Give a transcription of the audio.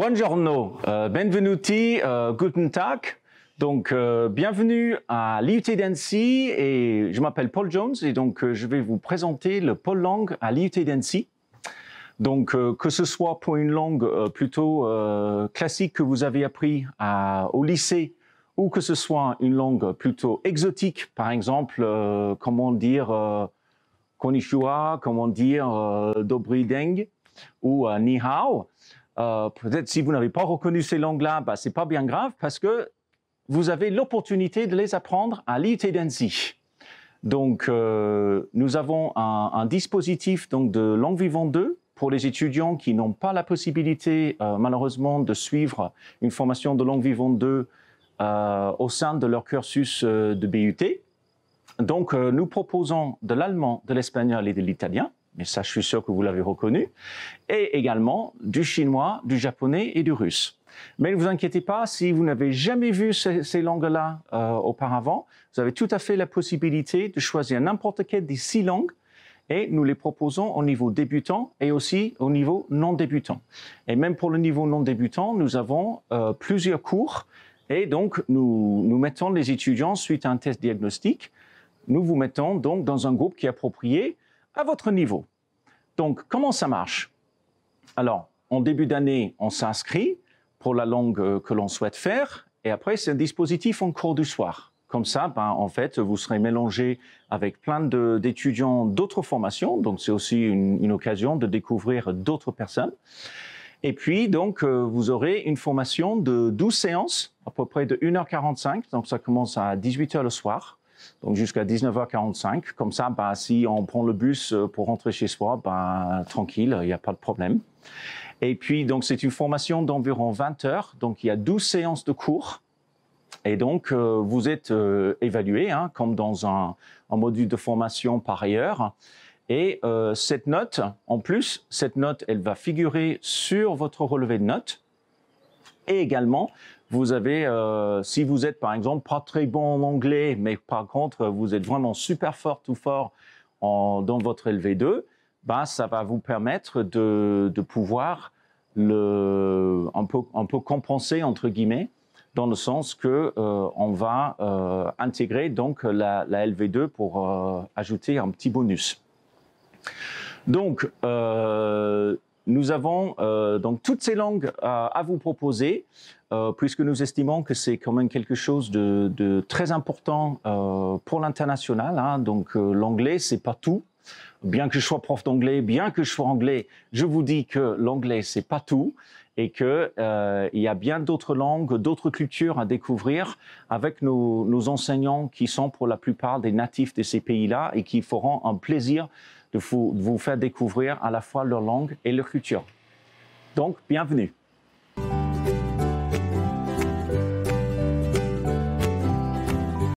Bonjour, euh, benvenuti, euh, guten tag. Donc, euh, bienvenue à l'IUT d'Annecy et je m'appelle Paul Jones et donc euh, je vais vous présenter le Paul Langue à l'IUT d'Annecy. Donc, que ce soit pour une langue plutôt classique que vous avez appris au lycée ou que ce soit une langue plutôt exotique, par exemple, comment dire Konnichiwa, comment dire Dobri Deng ou Ni Hao, euh, peut-être si vous n'avez pas reconnu ces langues-là, bah, ce n'est pas bien grave parce que vous avez l'opportunité de les apprendre à l'IUT d'Annecy. Donc, euh, nous avons un, dispositif donc, de langue vivante 2 pour les étudiants qui n'ont pas la possibilité, euh, malheureusement, de suivre une formation de langue vivante 2 au sein de leur cursus de BUT. Donc, nous proposons de l'allemand, de l'espagnol et de l'italien mais ça je suis sûr que vous l'avez reconnu, et également du chinois, du japonais et du russe. Mais ne vous inquiétez pas, si vous n'avez jamais vu ces, langues-là euh, auparavant, vous avez tout à fait la possibilité de choisir n'importe quelle des six langues et nous les proposons au niveau débutant et aussi au niveau non débutant. Et même pour le niveau non débutant, nous avons euh, plusieurs cours et donc nous, nous mettons les étudiants suite à un test diagnostique, nous vous mettons donc dans un groupe qui est approprié à votre niveau. Donc, comment ça marche Alors, en début d'année, on s'inscrit pour la langue euh, que l'on souhaite faire, et après, c'est un dispositif en cours du soir. Comme ça, ben, en fait, vous serez mélangé avec plein d'étudiants d'autres formations, donc c'est aussi une, occasion de découvrir d'autres personnes. Et puis, donc, euh, vous aurez une formation de 12 séances, à peu près de 1h45, donc ça commence à 18h le soir donc jusqu'à 19h45. Comme ça, bah, si on prend le bus euh, pour rentrer chez soi, bah, tranquille, il n'y a pas de problème. Et puis, donc, c'est une formation d'environ 20 heures. Donc, il y a 12 séances de cours. Et donc, euh, vous êtes euh, évalué, hein, comme dans un, module de formation par ailleurs. Et cette note, en plus, cette note, elle va figurer sur votre relevé de notes et également vous avez, euh, si vous êtes par exemple pas très bon en anglais, mais par contre vous êtes vraiment super fort ou fort en, dans votre LV2, bah, ben, ça va vous permettre de, de pouvoir le, un, peu, un peu compenser entre guillemets dans le sens que euh, on va euh, intégrer donc la, la LV2 pour euh, ajouter un petit bonus. Donc euh, nous avons euh, donc toutes ces langues à, vous proposer, euh, puisque nous estimons que c'est quand même quelque chose de, très important euh, pour l'international. Hein. Donc l'anglais, c'est pas tout. Bien que je sois prof d'anglais, bien que je sois anglais, je vous dis que l'anglais, c'est pas tout et qu'il y a bien d'autres langues, d'autres cultures à découvrir avec nos, enseignants qui sont pour la plupart des natifs de ces pays-là et qui feront un plaisir de vous, vous faire découvrir à la fois leur langue et leur culture. Donc, bienvenue.